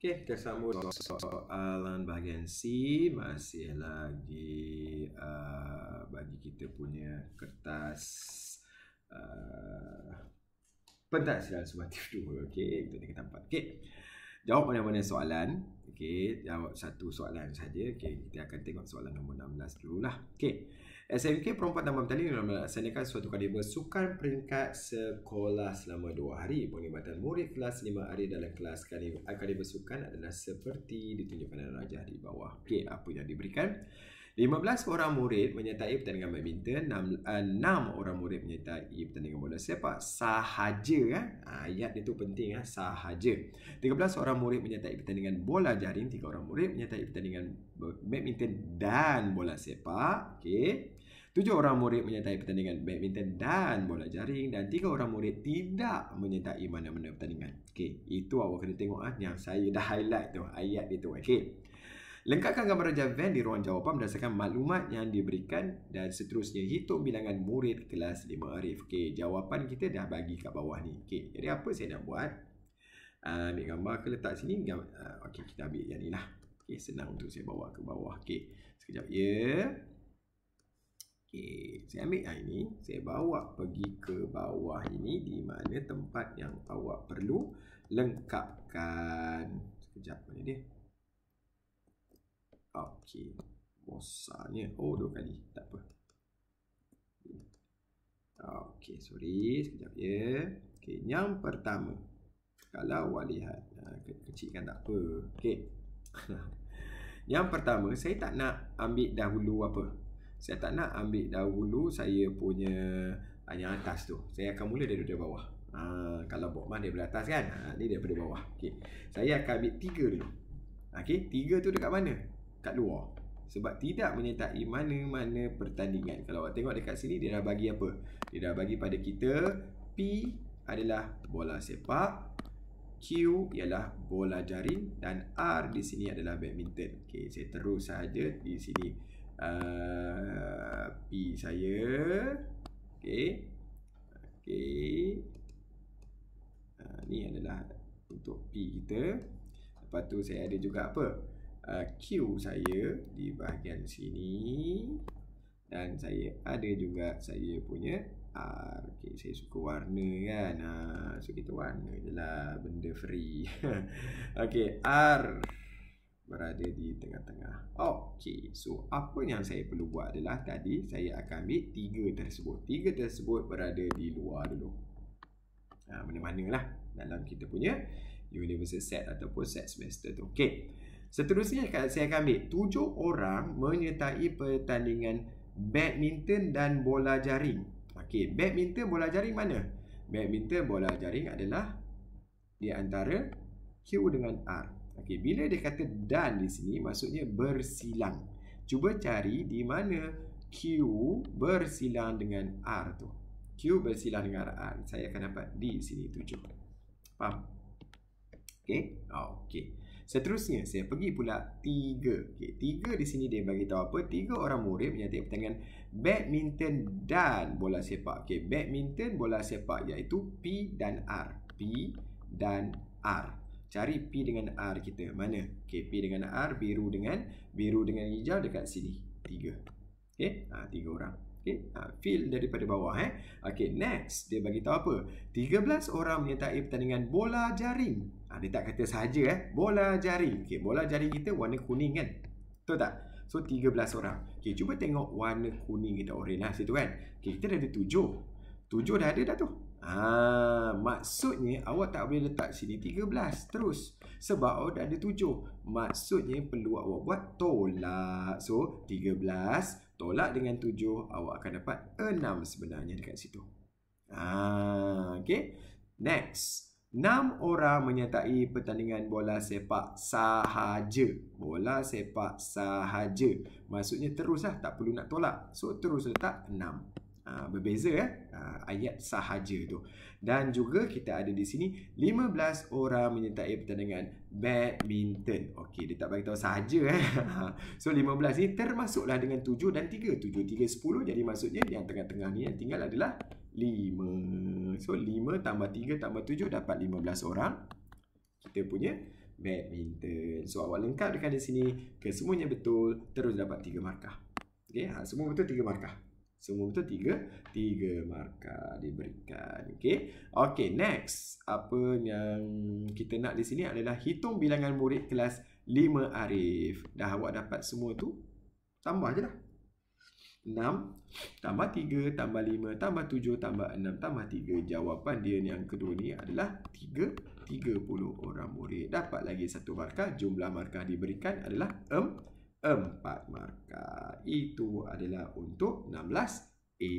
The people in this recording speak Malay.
Okay, kita sambung soalan bahagian C masih lagi uh, bagi kita punya kertas uh, pentas dan sebatik dua. Okey, kita tengok tempat. Okey, jawab mana-mana soalan. Okey, jawab satu soalan saja. Okey, kita akan tengok soalan nombor 16 dulu lah. Okey. SMK perempat dan bertanding dalam melaksanakan suatu kali bersukan peringkat sekolah selama 2 hari. Penglibatan murid kelas 5 hari dalam kelas kali kaliber sukan adalah seperti ditunjukkan dalam rajah di bawah. Okey, apa yang diberikan? 15 orang murid menyertai pertandingan badminton, 6, 6 eh, orang murid menyertai pertandingan bola sepak sahaja. Eh? Ayat itu penting, eh? sahaja. 13 orang murid menyertai pertandingan bola jaring, 3 orang murid menyertai pertandingan badminton dan bola sepak. Okay. Tujuh orang murid menyertai pertandingan badminton dan bola jaring dan tiga orang murid tidak menyertai mana-mana pertandingan. Okey, itu awak kena tengok ah yang saya dah highlight tu ayat dia tu. Okey. Lengkapkan gambar Raja Van di ruang jawapan berdasarkan maklumat yang diberikan dan seterusnya hitung bilangan murid kelas 5 Arif. Okey, jawapan kita dah bagi kat bawah ni. Okey, jadi apa saya nak buat? Uh, ambil gambar ke letak sini. Uh, Okey, kita ambil yang ni lah. Okey, senang untuk saya bawa ke bawah. Okey, sekejap. Ya. Yeah. Okay, saya ambil yang ini, saya bawa pergi ke bawah ini di mana tempat yang awak perlu lengkapkan. Sekejap ni dia. Okey, bosannya. Oh, dua kali. Tak apa. Okey, sorry. Sekejap ya. Okay, yang pertama. Kalau awak lihat, ah, ke kecilkan tak apa. Okey, yang pertama, saya tak nak ambil dahulu apa saya tak nak ambil dahulu saya punya ah, yang atas tu. Saya akan mula dari dari bawah. Ha, kalau buat mana daripada atas kan? Ha, ah, ni daripada bawah. Okey. Saya akan ambil tiga dulu. Okay, tiga tu dekat mana? Kat luar. Sebab tidak menyertai mana-mana pertandingan. Kalau awak tengok dekat sini, dia dah bagi apa? Dia dah bagi pada kita P adalah bola sepak. Q ialah bola jaring dan R di sini adalah badminton. Okay, saya terus saja di sini. Eh, P saya Okay Okay uh, eh, Ni adalah Untuk P kita Lepas tu saya ada juga apa uh, Q saya di bahagian sini Dan saya ada juga Saya punya R okay, Saya suka warna kan uh, So kita warna je lah Benda free Okay R berada di tengah-tengah. Okey, so apa yang saya perlu buat adalah tadi saya akan ambil tiga tersebut. Tiga tersebut berada di luar dulu. Ha, mana-mana lah dalam kita punya universal set ataupun set semester tu. Okey, seterusnya saya akan ambil tujuh orang menyertai pertandingan badminton dan bola jaring. Okey, badminton bola jaring mana? Badminton bola jaring adalah di antara Q dengan R. Okey, bila dia kata dan di sini maksudnya bersilang. Cuba cari di mana Q bersilang dengan R tu. Q bersilang dengan R. Saya akan dapat di sini tujuh. Faham? Okey. Oh, Okey. Seterusnya saya pergi pula tiga. Okey, 3 di sini dia bagi tahu apa? tiga orang murid menyertai pertandingan badminton dan bola sepak. Okey, badminton bola sepak iaitu P dan R. P dan R cari P dengan R kita. Mana? Okay, P dengan R, biru dengan biru dengan hijau dekat sini. Tiga. Okay, ha, tiga orang. Okay, ha, fill daripada bawah. Eh. Okay, next. Dia bagi tahu apa? Tiga belas orang menyertai pertandingan bola jaring. Ha, dia tak kata sahaja. Eh. Bola jaring. Okay, bola jaring kita warna kuning kan? Betul tak? So, tiga belas orang. Okay, cuba tengok warna kuning kita orang lah situ kan? Okay, kita dah ada tujuh. Tujuh dah ada dah tu. Ah, maksudnya awak tak boleh letak sini 13 terus sebab awak dah ada 7. Maksudnya perlu awak buat tolak. So 13 tolak dengan 7 awak akan dapat 6 sebenarnya dekat situ. Ah, ha, okey. Next. 6 orang menyertai pertandingan bola sepak sahaja. Bola sepak sahaja. Maksudnya teruslah tak perlu nak tolak. So terus letak Ah, berbeza eh ah, ayat sahaja tu dan juga kita ada di sini 15 orang menyertai pertandingan badminton okey dia tak bagi tahu sahaja eh so 15 ni termasuklah dengan 7 dan 3 7 3 10 jadi maksudnya yang tengah-tengah ni yang tinggal adalah 5 so 5 tambah 3 tambah 7 dapat 15 orang kita punya badminton so awak lengkap dekat di sini kesemuanya betul terus dapat 3 markah okey ha, semua betul tiga markah semua betul tiga. Tiga markah diberikan. okay? Okay, next. Apa yang kita nak di sini adalah hitung bilangan murid kelas 5 Arif. Dah awak dapat semua tu? Tambah je lah. 6 tambah 3 tambah 5 tambah 7 tambah 6 tambah 3 Jawapan dia yang kedua ni adalah 3 30 orang murid Dapat lagi satu markah Jumlah markah diberikan adalah 4 maka Itu adalah untuk 16A.